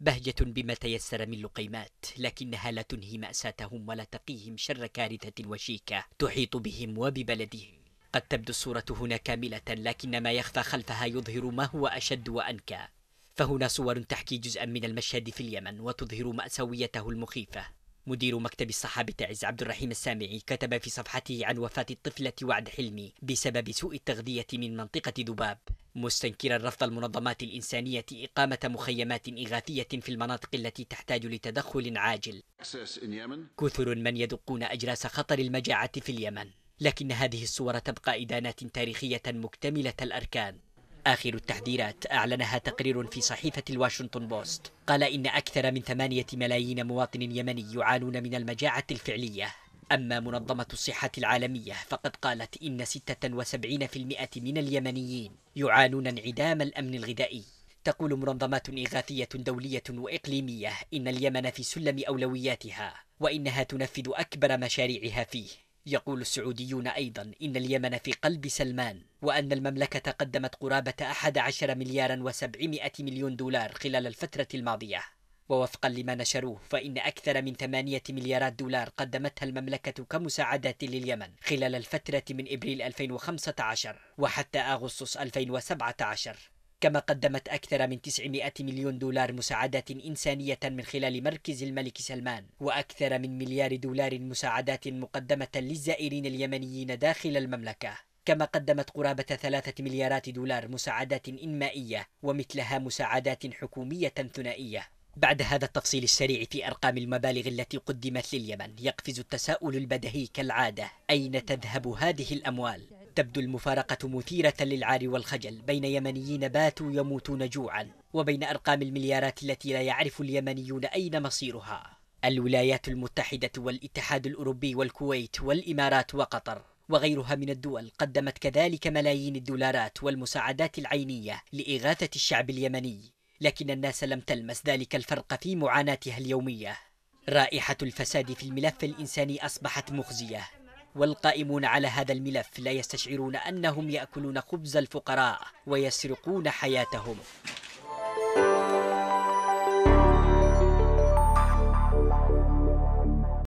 بهجة بما تيسر من لقيمات لكنها لا تنهي مأساتهم ولا تقيهم شر كارثة وشيكة تحيط بهم وببلدهم قد تبدو الصورة هنا كاملة لكن ما يخفى خلفها يظهر ما هو أشد وأنكى فهنا صور تحكي جزءا من المشهد في اليمن وتظهر مأساويته المخيفة مدير مكتب الصحابة عز عبد الرحيم السامعي كتب في صفحته عن وفاة الطفلة وعد حلمي بسبب سوء التغذية من منطقة ذباب مستنكرا رفض المنظمات الإنسانية إقامة مخيمات إغاثية في المناطق التي تحتاج لتدخل عاجل كثر من يدقون أجراس خطر المجاعة في اليمن لكن هذه الصور تبقى إدانات تاريخية مكتملة الأركان آخر التحذيرات أعلنها تقرير في صحيفة الواشنطن بوست قال إن أكثر من ثمانية ملايين مواطن يمني يعانون من المجاعة الفعلية أما منظمة الصحة العالمية فقد قالت إن 76% من اليمنيين يعانون انعدام الأمن الغذائي تقول منظمات إغاثية دولية وإقليمية إن اليمن في سلم أولوياتها وإنها تنفذ أكبر مشاريعها فيه يقول السعوديون أيضا إن اليمن في قلب سلمان وأن المملكة قدمت قرابة 11 مليار و700 مليون دولار خلال الفترة الماضية ووفقا لما نشروه فإن أكثر من 8 مليارات دولار قدمتها المملكة كمساعدات لليمن خلال الفترة من إبريل 2015 وحتى أغسطس 2017 كما قدمت أكثر من 900 مليون دولار مساعدات إنسانية من خلال مركز الملك سلمان وأكثر من مليار دولار مساعدات مقدمة للزائرين اليمنيين داخل المملكة كما قدمت قرابة ثلاثة مليارات دولار مساعدات إنمائية ومثلها مساعدات حكومية ثنائية بعد هذا التفصيل السريع في أرقام المبالغ التي قدمت لليمن يقفز التساؤل البدهي كالعادة أين تذهب هذه الأموال؟ تبدو المفارقة مثيرة للعار والخجل بين يمنيين باتوا يموتون جوعا وبين أرقام المليارات التي لا يعرف اليمنيون أين مصيرها الولايات المتحدة والاتحاد الأوروبي والكويت والإمارات وقطر وغيرها من الدول قدمت كذلك ملايين الدولارات والمساعدات العينية لإغاثة الشعب اليمني لكن الناس لم تلمس ذلك الفرق في معاناتها اليومية رائحة الفساد في الملف الإنساني أصبحت مخزية والقائمون على هذا الملف لا يستشعرون أنهم يأكلون خبز الفقراء ويسرقون حياتهم